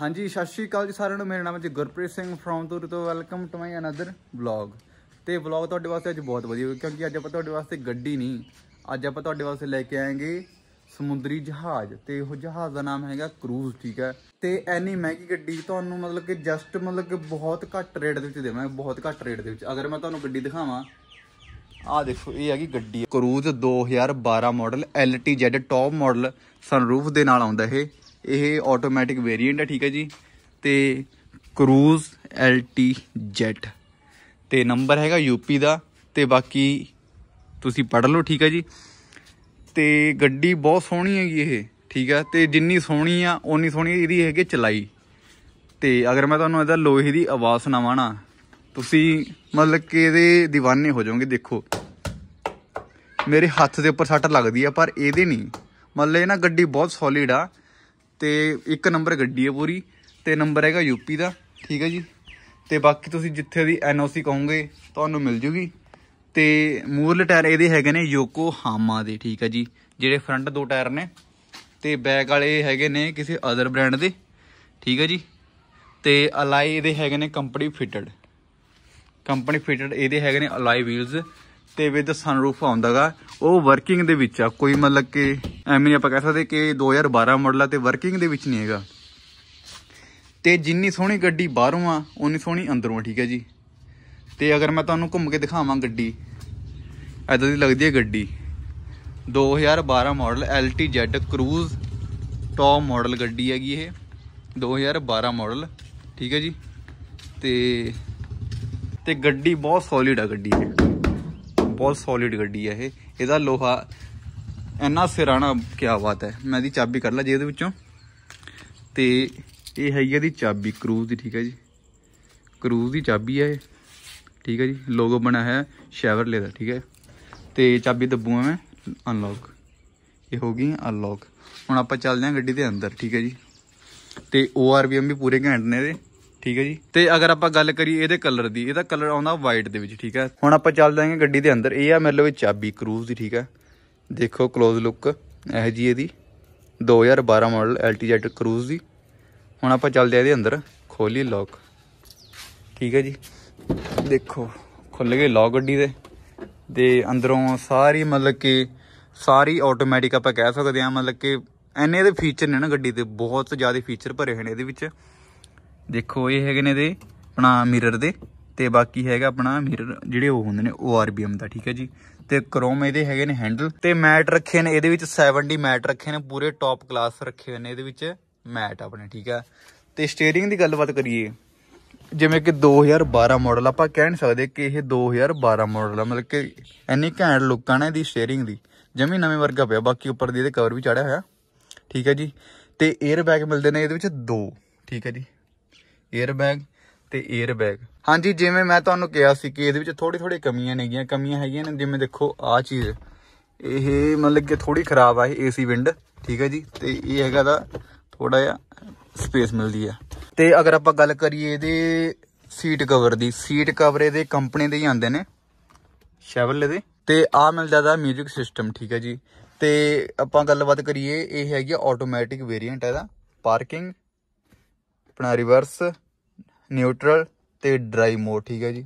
ਹਾਂਜੀ ਸਤਿ ਸ਼੍ਰੀ ਅਕਾਲ ਜੀ ਸਾਰਿਆਂ ਨੂੰ ਮੇਰਾ ਨਾਮ ਹੈ ਗੁਰਪ੍ਰੀਤ ਸਿੰਘ ਫਰੋਮ ਤੁਰ ਤੋਂ welcome to my another vlog ਤੇ ਵਲੌਗ ਤੁਹਾਡੇ ਵਾਸਤੇ ਅੱਜ ਬਹੁਤ ਵਧੀਆ ਕਿਉਂਕਿ ਅੱਜ ਆਪਾਂ ਤੁਹਾਡੇ ਵਾਸਤੇ ਗੱਡੀ ਨਹੀਂ ਅੱਜ ਆਪਾਂ ਤੁਹਾਡੇ ਵਾਸਤੇ ਲੈ ਕੇ ਆਏਗੇ ਸਮੁੰਦਰੀ ਜਹਾਜ਼ ਤੇ ਉਹ ਜਹਾਜ਼ ਦਾ ਨਾਮ ਹੈਗਾ ਕਰੂਜ਼ ਠੀਕ ਹੈ ਤੇ ਐਨੀ ਮਹਿੰਗੀ ਗੱਡੀ ਤੁਹਾਨੂੰ ਮਤਲਬ ਕਿ ਜਸਟ ਮਤਲਬ ਕਿ ਬਹੁਤ ਘੱਟ ਰੇਟ ਦੇ ਵਿੱਚ ਦੇਵਾਂਗੇ ਬਹੁਤ ਘੱਟ ਰੇਟ ਦੇ ਵਿੱਚ ਅਗਰ ਮੈਂ ਤੁਹਾਨੂੰ ਗੱਡੀ ਦਿਖਾਵਾਂ ਆ ਦੇਖੋ ਇਹ ਹੈਗੀ ਗੱਡੀ Cruze 2012 model LTZ top model sunroof ਦੇ ਨਾਲ ਆਉਂਦਾ ਇਹ यह ऑटोमैटिक वेरियंट है ठीक है जी तो करूज एल टी जैट तो नंबर हैगा यूपी का तो बाकी तुम पढ़ लो ठीक है जी तो ग्डी बहुत सोहनी हैगी ठीक है तो जिनी सोहनी आ उन्नी सोहनी यदि है चलाई तो अगर मैं थोड़ा यदा लोहे की आवाज़ सुनावा ना तो मतलब कि ये दीवाने हो जाओगे देखो मेरे हाथ के उपर सट लगती है पर ये नहीं मतलब ये ना ग्डी बहुत सॉलिड आ ਤੇ ਇੱਕ ਨੰਬਰ ਗੱਡੀ ਹੈ ਪੂਰੀ ਤੇ ਨੰਬਰ ਹੈਗਾ ਯੂਪੀ ਦਾ ਠੀਕ ਹੈ ਜੀ ਤੇ ਬਾਕੀ ਤੁਸੀਂ ਜਿੱਥੇ ਦੀ ਐਨਓਸੀ ਕਹੋਗੇ ਤੁਹਾਨੂੰ ਮਿਲ ਜੂਗੀ ਤੇ ਮੂਰਲੇ ਟਾਇਰ ਇਹਦੇ ਹੈਗੇ ਨੇ ਯੋਕੋ ਹਾਮਾ ਦੇ ਠੀਕ ਹੈ ਜੀ ਜਿਹੜੇ ਫਰੰਟ ਦੋ ਟਾਇਰ ਨੇ ਤੇ ਬੈਕ ਵਾਲੇ ਹੈਗੇ ਨੇ ਕਿਸੇ ਅਦਰ ਬ੍ਰਾਂਡ ਦੇ ਠੀਕ ਹੈ ਜੀ ਤੇ ਅਲਾਈ ਇਹਦੇ ਹੈਗੇ ਨੇ ਕੰਪਨੀ ਫਿਟਡ ਕੰਪਨੀ ਫਿਟਡ ਇਹਦੇ ਹੈਗੇ ਨੇ ਅਲਾਈ ਵੀਲਸ ਤੇ ਵਿਦ ਸਨਰੂਫ ਆਉਂਦਾਗਾ ਉਹ ਵਰਕਿੰਗ ਦੇ ਵਿੱਚ ਆ ਕੋਈ ਮਤਲਬ ਕਿ ਐਵੇਂ ਆਪਾਂ ਕਹਿ ਸਕਦੇ ਕਿ 2012 ਮਾਡਲ ਆ ਤੇ ਵਰਕਿੰਗ ਦੇ ਵਿੱਚ ਨਹੀਂ ਹੈਗਾ ਤੇ ਜਿੰਨੀ ਸੋਹਣੀ ਗੱਡੀ ਬਾਹਰੋਂ ਆ ਉਨੀ ਸੋਹਣੀ ਅੰਦਰੋਂ ਠੀਕ ਹੈ ਜੀ ਤੇ ਅਗਰ ਮੈਂ ਤੁਹਾਨੂੰ ਘੁੰਮ ਕੇ ਦਿਖਾਵਾਂ ਗੱਡੀ ਐਦਾਂ ਦੀ ਲੱਗਦੀ ਹੈ ਗੱਡੀ 2012 model LTZ Cruze top model ਗੱਡੀ ਹੈਗੀ ਇਹ 2012 ਮਾਡਲ ਠੀਕ ਹੈ ਜੀ ਤੇ ਤੇ ਗੱਡੀ ਬਹੁਤ ਸੋਲਿਡ ਆ ਗੱਡੀ ਇਹ बहुत सॉलिड गड्डी है ये यदा लोहा इन्ना सिराना क्या बात है मैं ये चाबी कर ला जी ये तो यह हैगी चाबी क्रूज की ठीक है जी क्रूज की चाबी है ठीक है जी लोगो बना है शैवर ले ठीक है तो चाबी दबू मैं अनलॉक ये हो गई अनलॉक हूँ आप चल जाए ग्डी के अंदर ठीक है जी तो ओ आर बी एम भी पूरे ने ठीक है जी तो अगर आप गल करिए कलर की यदा कलर आना वाइट के ठीक है हम आप चल जाएंगे ग्डी के अंदर यह मेरे चाबी क्रूज की ठीक है देखो क्लोज लुक यह जी ये दो हज़ार बारह model L T Z Cruze की हूँ आप चलते ये अंदर खोली लॉक ठीक है जी देखो खुल गए लॉक ग्डी दे अंदरों सारी मतलब कि सारी ऑटोमैटिक आप कह सकते हैं मतलब कि इन्ने फीचर ने ना ग्डी ज़्यादा फीचर भरे हैं ये देखो ये है अपना मिररर के तो बाकी है अपना मिररर जोड़े वो होंगे ओ आर बी एम का ठीक है जी तो क्रोम ये है हैंडल तो मैट रखे ने ये सैवनटी मैट रखे ने पूरे टॉप क्लास रखे हुए ने मैट अपने ठीक है तो स्टेयरिंग की गलबात करिए जिमें कि दो हज़ार बारह मॉडल आप कह नहीं सकते कि यह दो हज़ार बारह मॉडल मतलब कि इन्नी घेंट लुक आना यदि स्टेयरिंग की जमी नवे वर्गा पे बाकी उपर दवर भी चाढ़िया हुआ ठीक है जी तो एयरबैग मिलते हैं ये दो ठीक है जी एयरबैग तो एयरबैग हाँ जी जिमें मैं तुम्हें तो कि थोड़ी थोड़ी कमिया ने कमिया है जिम्मे देखो आ चीज़ यह मतलब कि थोड़ी खराब आ ए सी विंड ठीक है जी तो ये है थोड़ा जहा स्पेस मिलती है तो अगर आप गल करिए सीट कवर की सीट कवर ये कंपनी के ही आते हैं शैवल दे आ मिल जाता म्यूजिक सिस्टम ठीक है जी तो आप गलबात करिए हैगी ऑटोमैटिक वेरियंट है पार्किंग अपना रिवर्स न्यूट्रल तो ड्राई मोड ठीक है जी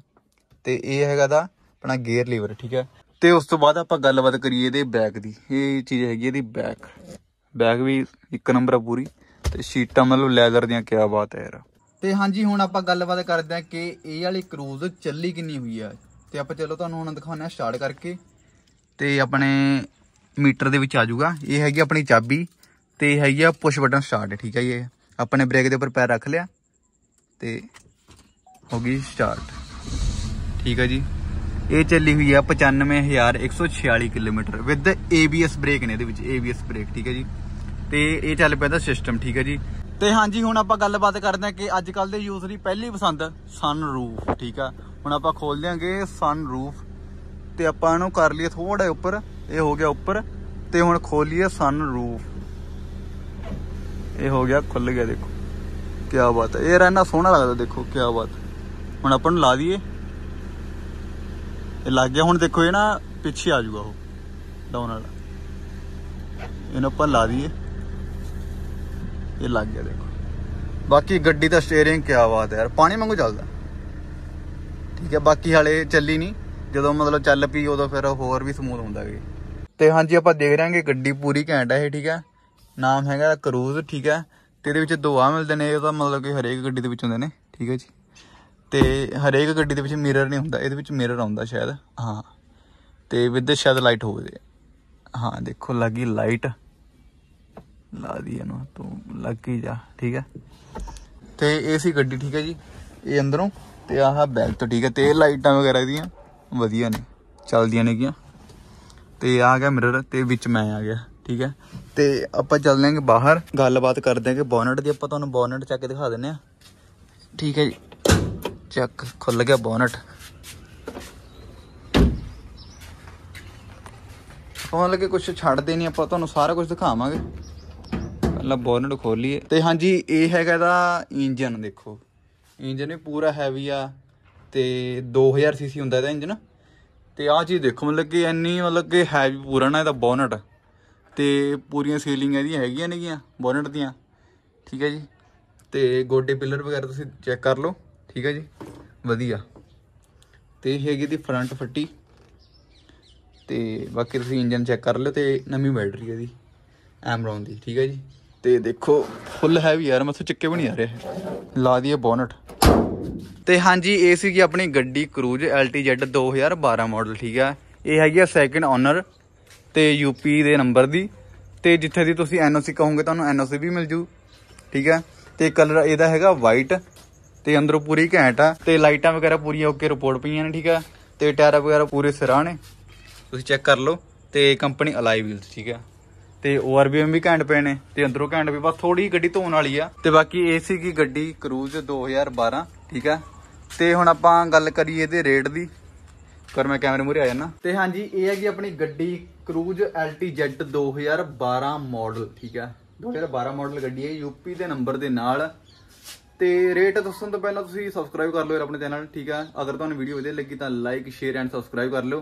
तो यह है अपना गेयर लीवर ठीक है तो उस तो बाद आप गलबात करिए बैक की ये चीज़ हैगी बैक बैक भी एक नंबर पूरी तो शीटा मतलब लैदर दया क्या बात है यार तो हाँ जी हूँ आप गलबात करते हैं कि ये वाली क्रूज चली कि हुई है तो आप चलो तो हम दिखाने स्टार्ट करके तो अपने मीटर के आजगा ये हैगी अपनी चाबी तो हैगी पुश बटन स्टार्ट ठीक है जी अपने ब्रेक के उपर पैर रख लिया तो होगी स्टार्ट ठीक है जी ये चली हुई है पचानवे हजार एक सौ छियाली kilometre with A B S brake ने ए बी एस ब्रेक ठीक है जी तो यह चल पाता सिस्टम ठीक है जी तो हाँ जी हूँ आप गलबात करते हैं कि अजक यूज पहली पसंद सन रूफ ठीक है हम आप खोल देंगे सन रूफ तो आप कर लिए थोड़ा उपर यह हो गया उपर तो हम खोलीए सन रूफ ये हो गया खुल गया देखो क्या बात है ये रहना सोहना लगता देखो क्या बात हम अपन ला दीए लग गया हूँ देखो ये ना पीछे आ जाऊगा वो डाउन वाला इन ला दीए ये लग गया देखो बाकी गड्डी का स्टेयरिंग क्या बात है यार पानी मंगू चलता ठीक है बाकी हाले चली नहीं जो मतलब चल पी उदो फिर होर भी समूथ होंगे हाँ जी आप देख रहे हैं गड्डी पूरी घेंट है ठीक है नाम है करूज ठीक है तो ये दो आ मिलते हैं ये मतलब कि हरेक ग्डी के ने ठीक है जी तो हरेक ग्डी के पिछले मिररर नहीं होंगे ये मिररर आता शायद हाँ तो विद शायद लाइट हो गए हाँ देखो लग गई लाइट ला दी इन तो लग गई जा ठीक है तो ये ग्डी ठीक है जी ये अंदरों तो आह बैल्ट ठीक है तो लाइटा वगैरह दी वजिया चल दया ने गिया तो आ गया मिररर तो मैं आ गया ठीक है ਤੇ ਆਪਾਂ ਚੱਲਦੇ ਆਂਗੇ ਬਾਹਰ ਗੱਲਬਾਤ ਕਰਦੇ ਆਂਗੇ ਬੋਨਟ ਦੀ ਆਪਾਂ ਤੁਹਾਨੂੰ ਬੋਨਟ ਚੱਕ ਕੇ ਦਿਖਾ ਦਿੰਨੇ ਆ ਠੀਕ ਹੈ ਜੀ ਚੱਕ ਖੁੱਲ ਗਿਆ ਬੋਨਟ ਫੋਨ ਲੱਗੇ ਕੁਝ ਛੱਡਦੇ ਨਹੀਂ ਆਪਾਂ ਤੁਹਾਨੂੰ ਸਾਰਾ ਕੁਝ ਦਿਖਾਵਾਂਗੇ ਪਹਿਲਾਂ ਬੋਨਟ ਖੋਲੀਏ ਤੇ ਹਾਂਜੀ ਇਹ ਹੈਗਾ ਦਾ ਇੰਜਨ ਦੇਖੋ ਇੰਜਨ ਵੀ ਪੂਰਾ ਹੈਵੀ ਆ ਤੇ 2000 ਸੀਸੀ ਹੁੰਦਾ ਇਹਦਾ ਇੰਜਨ ਤੇ ਆ ਚੀਜ਼ ਦੇਖੋ ਮਤਲਬ ਕਿ ਇੰਨੀ ਮਤਲਬ ਕਿ ਹੈਵੀ ਪੂਰਾ ਨਾ ਇਹਦਾ ਬੋਨਟ तो पूरी सीलिंग यदि है बोनट दियाँ ठीक है जी तो गोडे पिलर वगैरह तुम चैक कर लो ठीक है जी वजिया तो हैगी फ्रंट फटी तो बाकी तुम इंजन चैक कर लो तो नवी बैटरी है जी एमराउन की ठीक है जी तो देखो फुल हैवी यार मत चक्के भी नहीं आ रहे हैं ला दी बोनट तो हाँ जी ये अपनी ग्डी करूज एल टी जेड दो हज़ार बारह मॉडल ठीक है ये हैगी सैकेंड ऑनर तो यूपी के नंबर की तो जिथे की तुम एन ओ सी कहो तो एन ओ सी भी मिल जू ठीक है तो कलर यदा है वाइट तो अंदरों पूरी घेंट है तो लाइटा वगैरह पूरी ओके रिपोर्ट पे ठीक है तो टायर वगैरह पूरे सिरा ने तुम चेक कर लो तो कंपनी अलाई व्हील्स ठीक है तो ओ आर बी एम भी घेंट पे ने अंदरों घेंट भी बस थोड़ी जी गड्डी धोन वाली है तो बाकी ए सी की ग्डी करूज दो हज़ार बारह ठीक है तो हम आप गल करिए रेट की कर मैं कैमरे मूहे आ जाना तो हाँ जी ये है अपनी ग्डी क्रूज एल टी जेड दो हज़ार बारह मॉडल ठीक है दो हज़ार बारह मॉडल ग्डी है यूपी के नंबर के नाल रेट दसन तो पहले सबसक्राइब कर लो अपने चैनल ठीक है अगर तुम्हें वीडियो वजिए लगी तो लाइक शेयर एंड सबसक्राइब कर लो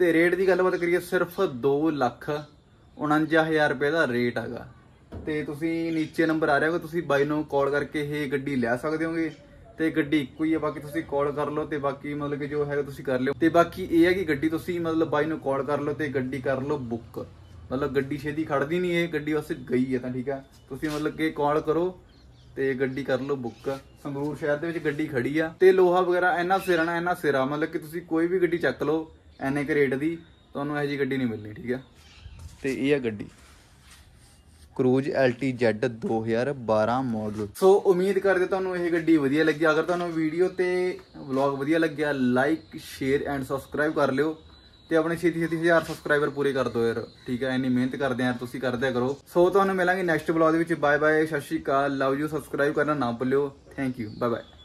तो रेट की गलबात करिए सिर्फ दो लख उजा हज़ार रुपये का रेट है तो नीचे नंबर आ रहे होगा तो बाई कॉल करके ये ग्डी लै सकते होगी ਤੇ ਗੱਡੀ ਇੱਕੋ ਹੀ ਹੈ ਬਾਕੀ ਤੁਸੀਂ ਕਾਲ ਕਰ ਲਓ ਤੇ ਬਾਕੀ ਮਤਲਬ ਕਿ ਜੋ ਹੈਗਾ ਤੁਸੀਂ ਕਰ ਲਿਓ ਤੇ ਬਾਕੀ ਇਹ ਹੈ ਕਿ ਗੱਡੀ ਤੁਸੀਂ ਮਤਲਬ ਬਾਈ ਨੂੰ ਕਾਲ ਕਰ ਲਓ ਤੇ ਗੱਡੀ ਕਰ ਲਓ ਬੁੱਕ ਮਤਲਬ ਗੱਡੀ ਛੇਦੀ ਖੜਦੀ ਨਹੀਂ ਇਹ ਗੱਡੀ ਵਾਸਤੇ ਗਈ ਹੈ ਤਾਂ ਠੀਕ ਹੈ ਤੁਸੀਂ ਮਤਲਬ ਕਿ ਕਾਲ ਕਰੋ ਤੇ ਗੱਡੀ ਕਰ ਲਓ ਬੁੱਕ ਸੰਗਰੂਰ ਸ਼ਹਿਰ ਦੇ ਵਿੱਚ ਗੱਡੀ ਖੜੀ ਆ ਤੇ ਲੋਹਾ ਵਗੈਰਾ ਇੰਨਾ ਸਿਰਣਾ ਨਾ ਇੰਨਾ ਸਿਰਾ ਮਤਲਬ ਕਿ ਤੁਸੀਂ ਕੋਈ ਵੀ ਗੱਡੀ ਚੱਕ ਲਓ ਐਨੇ ਕ ਰੇਟ ਦੀ ਤੁਹਾਨੂੰ ਇਹ ਜੀ ਗੱਡੀ ਨਹੀਂ ਮਿਲਣੀ ਠੀਕ ਆ ਤੇ ਇਹ ਆ ਗੱਡੀ ਕਰੂਜ਼ LTZ 2012 ਮਾਡਲ ਸੋ ਉਮੀਦ ਕਰਦੇ ਤੁਹਾਨੂੰ ਇਹ ਗੱਡੀ ਵਧੀਆ ਲੱਗੀ ਅਗਰ ਤੁਹਾਨੂੰ ਵੀਡੀਓ ਤੇ ਵਲੌਗ ਵਧੀਆ ਲੱਗਿਆ ਲਾਈਕ ਸ਼ੇਅਰ ਐਂਡ ਸਬਸਕ੍ਰਾਈਬ ਕਰ ਲਿਓ ਤੇ ਆਪਣੇ ਛੇਤੀ ਛੇਤੀ 1000 ਸਬਸਕ੍ਰਾਈਬਰ ਪੂਰੇ ਕਰ ਦਿਓ ਯਾਰ ਠੀਕ ਹੈ ਇੰਨੀ ਮਿਹਨਤ ਕਰਦੇ ਆ ਤੁਸੀਂ ਕਰਦੇ ਕਰੋ ਸੋ ਤੁਹਾਨੂੰ ਮਿਲਾਂਗੇ ਨੈਕਸਟ ਵਲੌਗ ਦੇ ਵਿੱਚ ਬਾਏ ਬਾਏ ਸ਼ਸ਼ੀ ਕਾ ਲਵ ਯੂ ਸਬਸਕ੍ਰਾਈਬ ਕਰਨਾ ਨਾ ਭੁੱਲਿਓ ਥੈਂਕ ਯੂ ਬਾਏ ਬਾਏ